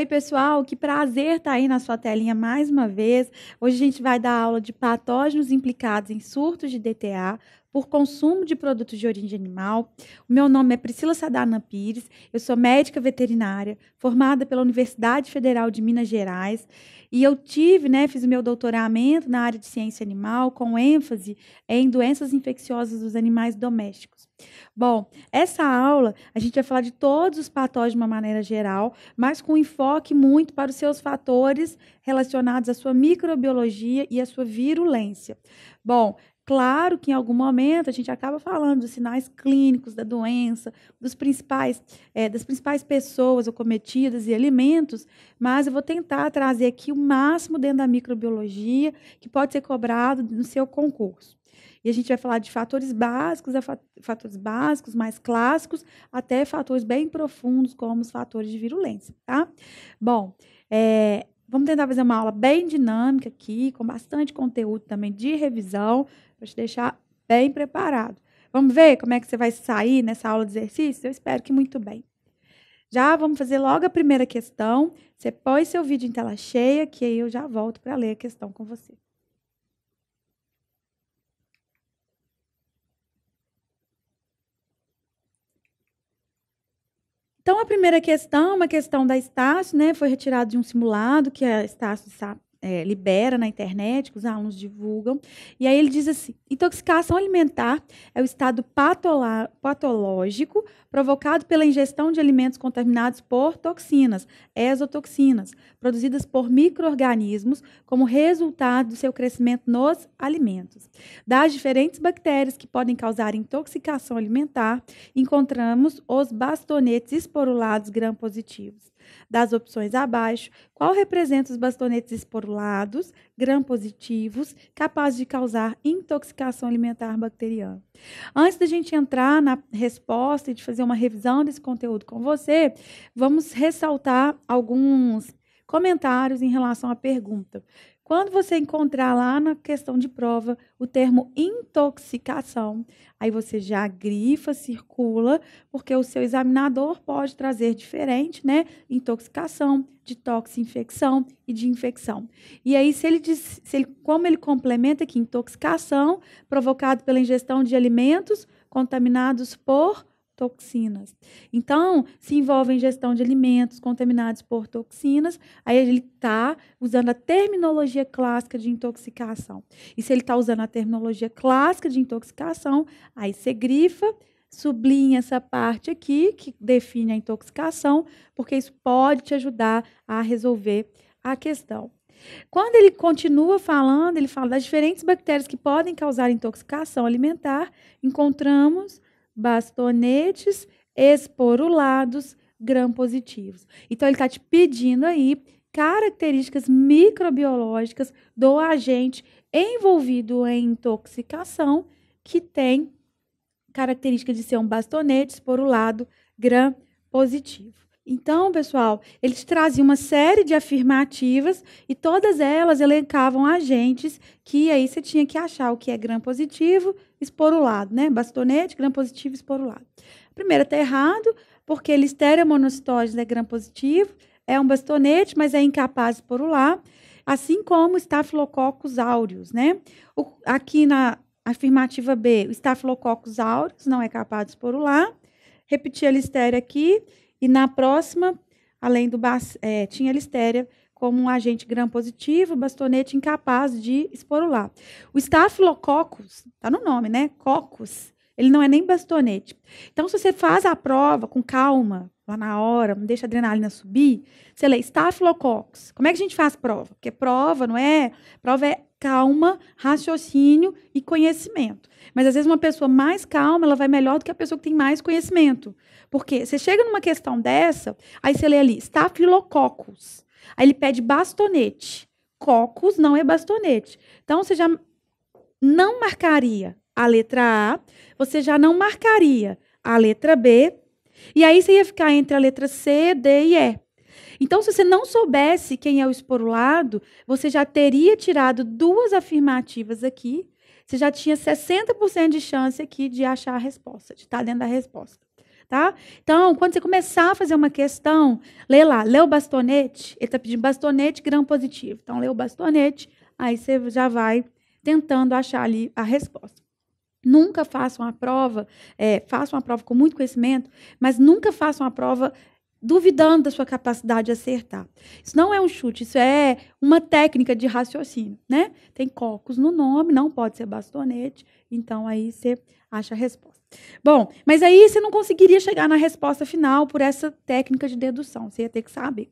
Oi, pessoal, que prazer estar tá aí na sua telinha mais uma vez. Hoje a gente vai dar aula de patógenos implicados em surtos de DTA, por consumo de produtos de origem animal. O meu nome é Priscila Sadana Pires, eu sou médica veterinária, formada pela Universidade Federal de Minas Gerais, e eu tive, né, fiz o meu doutoramento na área de ciência animal, com ênfase em doenças infecciosas dos animais domésticos. Bom, essa aula a gente vai falar de todos os patógenos de uma maneira geral, mas com enfoque muito para os seus fatores relacionados à sua microbiologia e à sua virulência. Bom, Claro que em algum momento a gente acaba falando dos sinais clínicos da doença, dos principais, é, das principais pessoas acometidas e alimentos, mas eu vou tentar trazer aqui o máximo dentro da microbiologia que pode ser cobrado no seu concurso. E a gente vai falar de fatores básicos, a fatores básicos mais clássicos, até fatores bem profundos, como os fatores de virulência, tá? Bom, é, Vamos tentar fazer uma aula bem dinâmica aqui, com bastante conteúdo também de revisão, para te deixar bem preparado. Vamos ver como é que você vai sair nessa aula de exercício? Eu espero que muito bem. Já vamos fazer logo a primeira questão. Você põe seu vídeo em tela cheia, que aí eu já volto para ler a questão com você. Então, a primeira questão, é uma questão da Estácio, né? Foi retirada de um simulado, que é a Estácio de é, libera na internet, que os alunos divulgam. E aí ele diz assim: intoxicação alimentar é o estado patológico provocado pela ingestão de alimentos contaminados por toxinas, exotoxinas, produzidas por micro-organismos como resultado do seu crescimento nos alimentos. Das diferentes bactérias que podem causar intoxicação alimentar, encontramos os bastonetes esporulados gram-positivos das opções abaixo, qual representa os bastonetes esporulados, gram-positivos, capazes de causar intoxicação alimentar bacteriana. Antes da gente entrar na resposta e de fazer uma revisão desse conteúdo com você, vamos ressaltar alguns comentários em relação à pergunta. Quando você encontrar lá na questão de prova o termo intoxicação, aí você já grifa, circula, porque o seu examinador pode trazer diferente, né? Intoxicação, de toxinfecção e de infecção. E aí, se ele diz, se ele, como ele complementa aqui, intoxicação provocada pela ingestão de alimentos contaminados por toxinas. Então, se envolve em gestão de alimentos contaminados por toxinas, aí ele está usando a terminologia clássica de intoxicação. E se ele está usando a terminologia clássica de intoxicação, aí você grifa, sublinha essa parte aqui, que define a intoxicação, porque isso pode te ajudar a resolver a questão. Quando ele continua falando, ele fala das diferentes bactérias que podem causar intoxicação alimentar, encontramos bastonetes esporulados gram-positivos. Então, ele está te pedindo aí características microbiológicas do agente envolvido em intoxicação que tem característica de ser um bastonete esporulado gram positivo. Então, pessoal, eles traziam uma série de afirmativas e todas elas elencavam agentes que aí você tinha que achar o que é gram positivo, esporulado, né? Bastonete, gram positivo, esporulado. A primeira está errado, porque listeria monocitógenes é gram positivo, é um bastonete, mas é incapaz de esporular, assim como estafilococos aureus, né? O, aqui na afirmativa B, o estafilococos aureus não é capaz de esporular. Repetir a listéria aqui e na próxima, além do é, tinha listéria como um agente gram-positivo, bastonete incapaz de esporular. O estafilococcus, tá no nome, né? Cocos, ele não é nem bastonete. Então, se você faz a prova com calma, lá na hora, não deixa a adrenalina subir, você lê estafilococcus. Como é que a gente faz prova? Porque prova, não é? Prova é calma, raciocínio e conhecimento. Mas às vezes uma pessoa mais calma, ela vai melhor do que a pessoa que tem mais conhecimento. Porque você chega numa questão dessa, aí você lê ali, estafilococcus. Aí ele pede bastonete. Cocos não é bastonete. Então você já não marcaria a letra A, você já não marcaria a letra B, e aí você ia ficar entre a letra C, D e E. Então, se você não soubesse quem é o esporulado, você já teria tirado duas afirmativas aqui, você já tinha 60% de chance aqui de achar a resposta, de estar tá dentro da resposta tá? Então, quando você começar a fazer uma questão, lê lá, lê o bastonete, ele está pedindo bastonete grão positivo. Então, lê o bastonete, aí você já vai tentando achar ali a resposta. Nunca façam uma prova, é, façam uma prova com muito conhecimento, mas nunca façam uma prova duvidando da sua capacidade de acertar. Isso não é um chute, isso é uma técnica de raciocínio, né? Tem cocos no nome, não pode ser bastonete, então aí você acha a resposta. Bom, mas aí você não conseguiria chegar na resposta final por essa técnica de dedução, você ia ter que saber.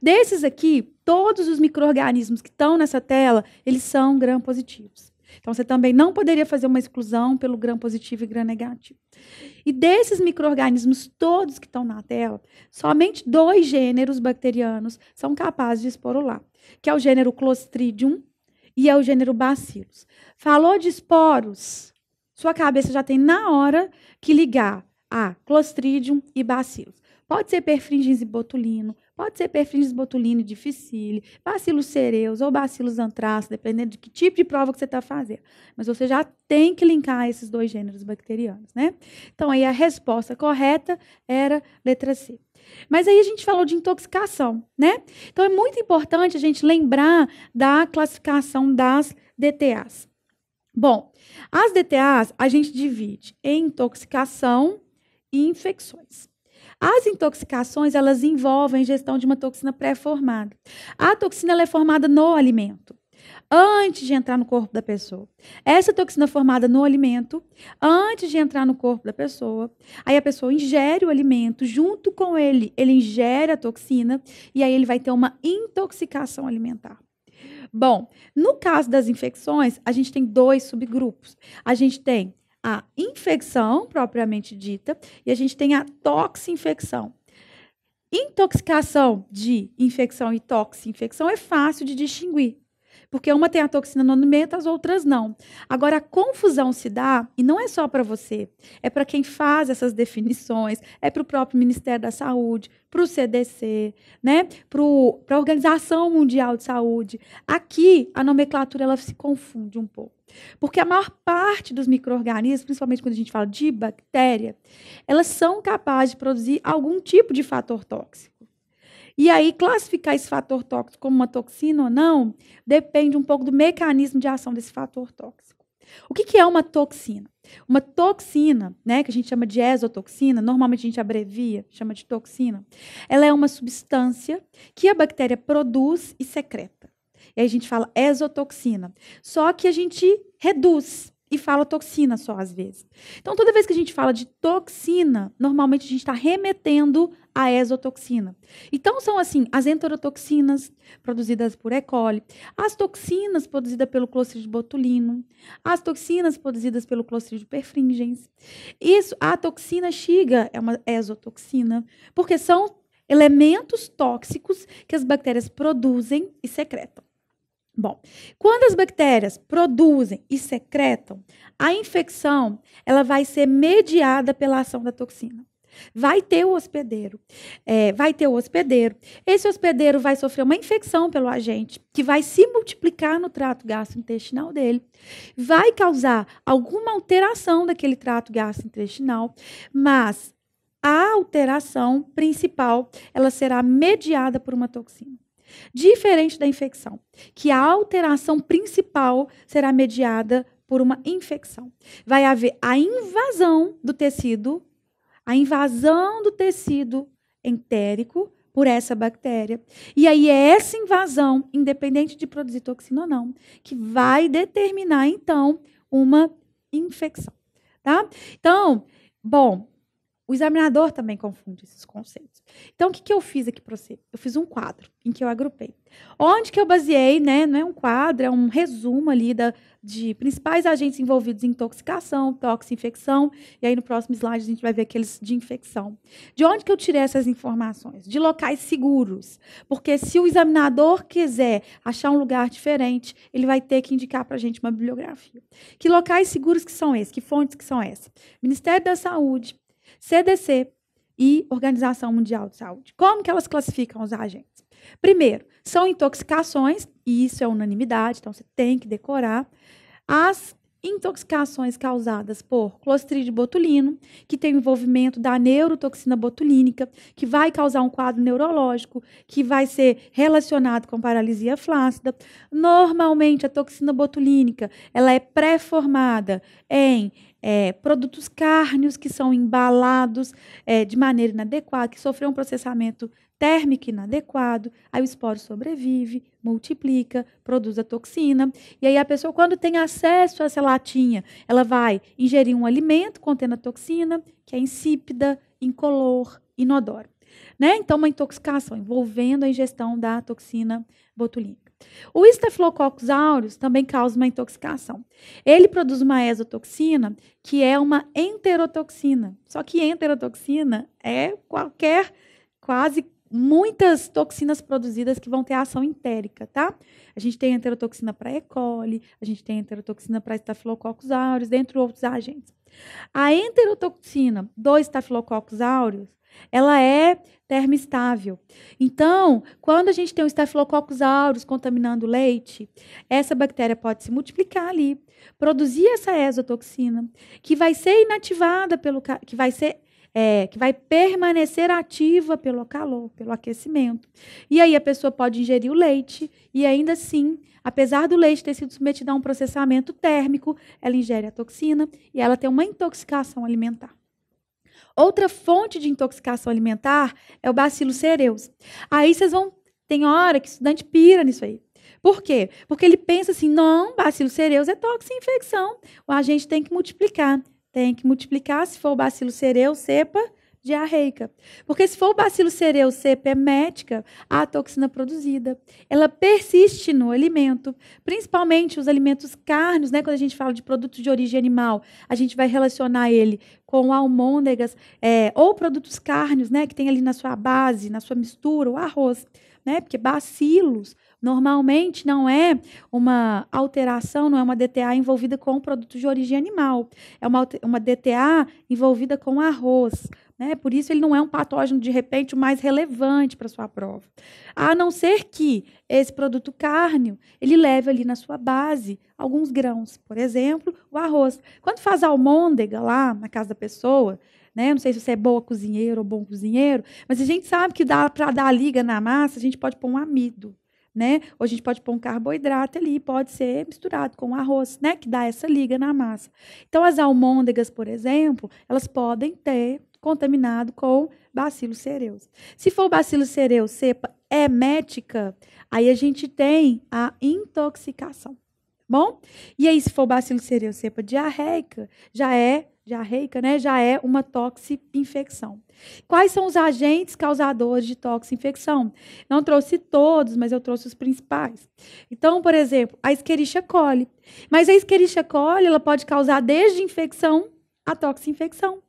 Desses aqui, todos os micro-organismos que estão nessa tela, eles são gram-positivos. Então, você também não poderia fazer uma exclusão pelo gram positivo e gram negativo. E desses micro-organismos todos que estão na tela, somente dois gêneros bacterianos são capazes de esporular, que é o gênero Clostridium e é o gênero Bacillus. Falou de esporos, sua cabeça já tem na hora que ligar a Clostridium e Bacillus. Pode ser perfringens e botulino, Pode ser botulina, botulino difficile, bacilos cereus ou bacilos antraço, dependendo de que tipo de prova que você está fazendo. Mas você já tem que linkar esses dois gêneros bacterianos, né? Então, aí a resposta correta era letra C. Mas aí a gente falou de intoxicação, né? Então, é muito importante a gente lembrar da classificação das DTAs. Bom, as DTAs a gente divide em intoxicação e infecções. As intoxicações, elas envolvem ingestão de uma toxina pré-formada. A toxina ela é formada no alimento antes de entrar no corpo da pessoa. Essa toxina é formada no alimento, antes de entrar no corpo da pessoa, aí a pessoa ingere o alimento, junto com ele, ele ingere a toxina e aí ele vai ter uma intoxicação alimentar. Bom, no caso das infecções, a gente tem dois subgrupos. A gente tem a infecção propriamente dita e a gente tem a toxinfecção. Intoxicação de infecção e toxinfecção é fácil de distinguir, porque uma tem a toxina no alimento, as outras não. Agora, a confusão se dá, e não é só para você, é para quem faz essas definições, é para o próprio Ministério da Saúde, para o CDC, né? para a Organização Mundial de Saúde. Aqui, a nomenclatura ela se confunde um pouco. Porque a maior parte dos micro-organismos, principalmente quando a gente fala de bactéria, elas são capazes de produzir algum tipo de fator tóxico. E aí, classificar esse fator tóxico como uma toxina ou não depende um pouco do mecanismo de ação desse fator tóxico. O que, é uma toxina? Uma toxina, né, que a gente chama de exotoxina, normalmente a gente abrevia, chama de toxina, ela é uma substância que a bactéria produz e secreta. E aí a gente fala exotoxina. Só que a gente reduz e fala toxina só às vezes. Então, toda vez que a gente fala de toxina, normalmente a gente está remetendo à exotoxina. Então, são assim as enterotoxinas produzidas por E. coli, as toxinas produzidas pelo Clostridium botulino, as toxinas produzidas pelo Clostridium perfringens. Isso, a toxina xiga é uma exotoxina, porque são elementos tóxicos que as bactérias produzem e secretam. Bom, quando as bactérias produzem e secretam, a infecção ela vai ser mediada pela ação da toxina. Vai ter o hospedeiro, é, vai ter o hospedeiro. Esse hospedeiro vai sofrer uma infecção pelo agente, que vai se multiplicar no trato gastrointestinal dele, vai causar alguma alteração daquele trato gastrointestinal, mas a alteração principal ela será mediada por uma toxina. Diferente da infecção, que a alteração principal será mediada por uma infecção. Vai haver a invasão do tecido, a invasão do tecido entérico por essa bactéria. E aí é essa invasão, independente de produzir toxina ou não, que vai determinar então uma infecção, tá? Então, bom, o examinador também confunde esses conceitos. Então, o que, que eu fiz aqui para você? Eu fiz um quadro em que eu agrupei. Onde que eu baseei, né? Não é um quadro, é um resumo ali da, de principais agentes envolvidos em intoxicação, toxinfecção. E aí, no próximo slide, a gente vai ver aqueles de infecção. De onde que eu tirei essas informações? De locais seguros. Porque se o examinador quiser achar um lugar diferente, ele vai ter que indicar para a gente uma bibliografia. Que locais seguros que são esses? Que fontes que são essas? Ministério da Saúde, CDC e Organização Mundial de Saúde. Como que elas classificam os agentes? Primeiro, são intoxicações, e isso é unanimidade, então você tem que decorar. As intoxicações causadas por clostridio botulino, que tem o envolvimento da neurotoxina botulínica, que vai causar um quadro neurológico, que vai ser relacionado com paralisia flácida. Normalmente, a toxina botulínica ela é pré-formada em é, produtos cárneos que são embalados é, de maneira inadequada, que sofreu um processamento térmico inadequado, aí o esporo sobrevive, multiplica, produz a toxina. E aí a pessoa, quando tem acesso a essa latinha, ela vai ingerir um alimento contendo a toxina, que é insípida, incolor, inodoro. Né? Então, uma intoxicação envolvendo a ingestão da toxina botulínica. O Staphylococcus aureus também causa uma intoxicação. Ele produz uma exotoxina, que é uma enterotoxina. Só que enterotoxina é qualquer, quase muitas toxinas produzidas que vão ter ação entérica, tá? A gente tem enterotoxina para E. coli, a gente tem enterotoxina para Staphylococcus aureus, dentre outros agentes. A enterotoxina do Staphylococcus aureus, ela é termoestável. Então, quando a gente tem o Staphylococcus aureus contaminando o leite, essa bactéria pode se multiplicar ali, produzir essa exotoxina, que vai ser inativada pelo que vai ser é, que vai permanecer ativa pelo calor, pelo aquecimento. E aí a pessoa pode ingerir o leite e ainda assim, apesar do leite ter sido submetido a um processamento térmico, ela ingere a toxina e ela tem uma intoxicação alimentar. Outra fonte de intoxicação alimentar é o bacilo cereus. Aí vocês vão tem hora que o estudante pira nisso aí. Por quê? Porque ele pensa assim: não, bacilo cereus é tóxico é infecção. O agente tem que multiplicar. Tem que multiplicar se for o bacilo cereu, cepa, diarreica. É Porque se for o bacilo cereu, cepa emética, é a toxina produzida, ela persiste no alimento, principalmente os alimentos carnos né? Quando a gente fala de produtos de origem animal, a gente vai relacionar ele com almôndegas é, ou produtos carnos, né? Que tem ali na sua base, na sua mistura, o arroz, né? Porque bacilos Normalmente não é uma alteração, não é uma DTA envolvida com produto de origem animal, é uma, uma DTA envolvida com arroz. Né? Por isso ele não é um patógeno, de repente, mais relevante para sua prova. A não ser que esse produto cárneo, ele leve ali na sua base alguns grãos, por exemplo, o arroz. Quando faz almôndega lá na casa da pessoa, né? Não sei se você é boa cozinheira ou bom cozinheiro, mas a gente sabe que dá para dar liga na massa, a gente pode pôr um amido né? Ou a gente pode pôr um carboidrato ali, pode ser misturado com arroz, né? Que dá essa liga na massa. Então, as almôndegas, por exemplo, elas podem ter contaminado com bacilo cereus. Se for bacilo cereus cepa emética, aí a gente tem a intoxicação. Bom? E aí, se for bacilo cereal cepa diarreica, já é diarreica, né? Já é uma toxinfecção. Quais são os agentes causadores de toxinfecção? Não trouxe todos, mas eu trouxe os principais. Então, por exemplo, a Escherichia coli. Mas a Escherichia coli, ela pode causar desde infecção a toxinfecção.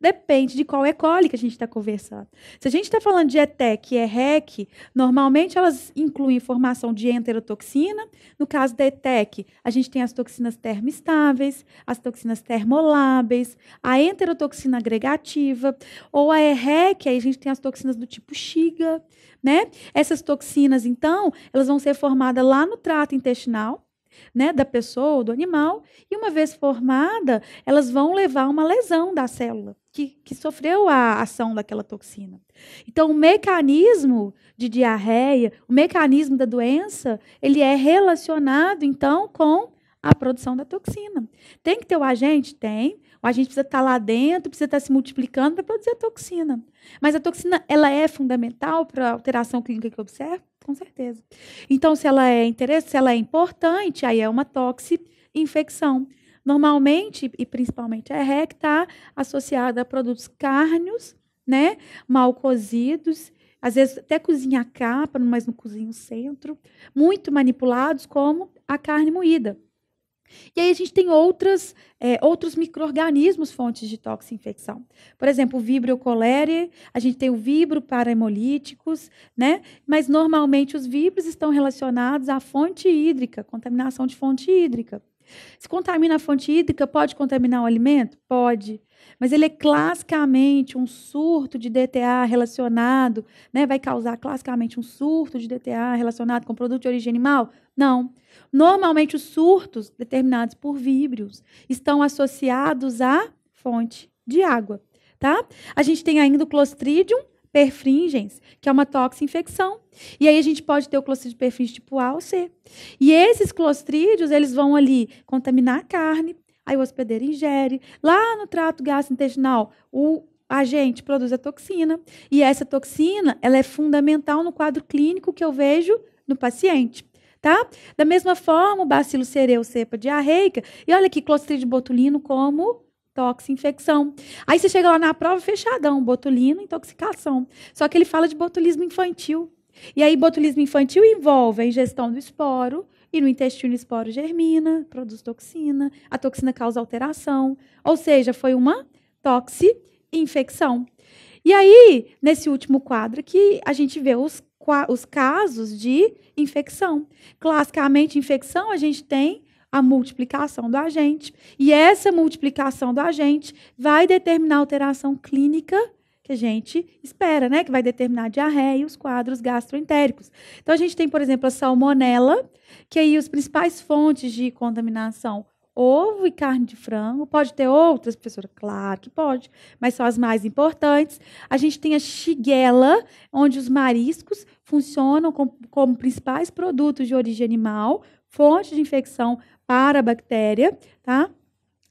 Depende de qual ECOLE é que a gente está conversando. Se a gente está falando de ETEC e EREC, é normalmente elas incluem formação de enterotoxina. No caso da ETEC, a gente tem as toxinas termoestáveis, as toxinas termoláveis, a enterotoxina agregativa, ou a EREC, aí a gente tem as toxinas do tipo Xiga, né? Essas toxinas, então, elas vão ser formadas lá no trato intestinal, né, da pessoa ou do animal, e uma vez formada, elas vão levar uma lesão da célula que, que sofreu a ação daquela toxina. Então, o mecanismo de diarreia, o mecanismo da doença, ele é relacionado, então, com a produção da toxina. Tem que ter o agente? Tem a gente precisa estar tá lá dentro, precisa estar tá se multiplicando para produzir a toxina. Mas a toxina, ela é fundamental para a alteração clínica que eu observo? Com certeza. Então, se ela é interesse, se ela é importante, aí é uma toxi-infecção. Normalmente, e principalmente a REC, está associada a produtos cárneos, né, mal cozidos, às vezes até cozinha a capa, mas não cozinha o centro, muito manipulados como a carne moída. E aí a gente tem outras, é, outros micro-organismos fontes de toxinfecção. Por exemplo, o Vibrio cholerae, a gente tem o Vibro para hemolíticos, né? mas normalmente os vibros estão relacionados à fonte hídrica, contaminação de fonte hídrica. Se contamina a fonte hídrica, pode contaminar o alimento? Pode. Mas ele é classicamente um surto de DTA relacionado, né? vai causar classicamente um surto de DTA relacionado com produto de origem animal? Não. Normalmente os surtos, determinados por víbrios, estão associados à fonte de água, tá? A gente tem ainda o Clostridium perfringens, que é uma toxinfecção. E aí a gente pode ter o Clostridium perfringens tipo A ou C. E esses Clostridios eles vão ali contaminar a carne, aí o hospedeiro ingere. Lá no trato gastrointestinal, o agente produz a toxina. E essa toxina, ela é fundamental no quadro clínico que eu vejo no paciente tá? Da mesma forma, o bacilo cereu cepa diarreica. E olha aqui, clostridio botulino como tox infecção. Aí você chega lá na prova fechadão, botulino, intoxicação. Só que ele fala de botulismo infantil. E aí botulismo infantil envolve a ingestão do esporo, e no intestino o esporo germina, produz toxina, a toxina causa alteração, ou seja, foi uma toxi infecção. E aí, nesse último quadro que a gente vê os os casos de infecção. Classicamente, infecção, a gente tem a multiplicação do agente. E essa multiplicação do agente vai determinar a alteração clínica que a gente espera, né? Que vai determinar a diarreia e os quadros gastroentéricos. Então, a gente tem, por exemplo, a salmonela, que aí os principais fontes de contaminação ovo e carne de frango. Pode ter outras, professora? Claro que pode, mas são as mais importantes. A gente tem a shigella, onde os mariscos funcionam como, como principais produtos de origem animal, fonte de infecção para a bactéria, tá?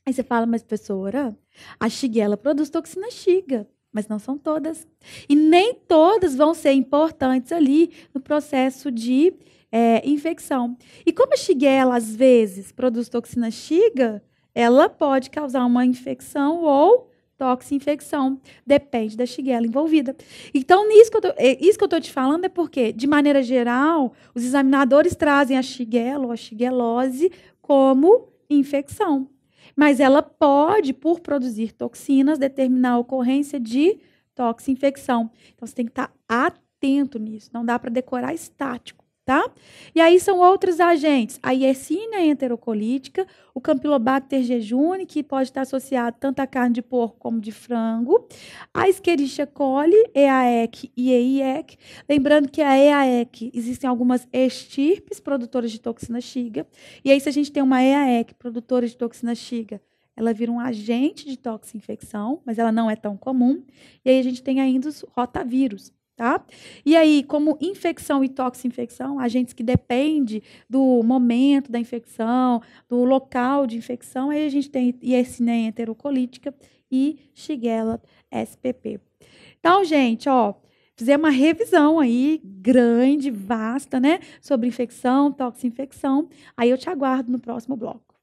Aí você fala, mas professora, a xiguela produz toxina xiga, mas não são todas. E nem todas vão ser importantes ali no processo de é, infecção. E como a xiguela, às vezes, produz toxina xiga, ela pode causar uma infecção ou toxinfecção. Depende da shigella envolvida. Então, nisso que eu tô, é, isso que eu estou te falando é porque, de maneira geral, os examinadores trazem a shigella ou a shigelose como infecção. Mas ela pode, por produzir toxinas, determinar a ocorrência de toxinfecção. Então, você tem que estar tá atento nisso. Não dá para decorar estático tá? E aí são outros agentes, a Yersinia enterocolítica, o Campylobacter jejuni, que pode estar associado tanto à carne de porco como de frango, a Escherichia coli, EAEC e EIEC, lembrando que a EAEC existem algumas estirpes produtoras de toxina xiga, e aí se a gente tem uma EAEC produtora de toxina xiga, ela vira um agente de toxinfecção, mas ela não é tão comum. E aí a gente tem ainda os rotavírus, Tá? E aí, como infecção e toxinfecção, agentes que dependem do momento da infecção, do local de infecção, aí a gente tem Yersinia enterocolítica e Shigella SPP. Então, gente, ó, fizemos uma revisão aí grande, vasta, né, sobre infecção, toxinfecção. Aí eu te aguardo no próximo bloco.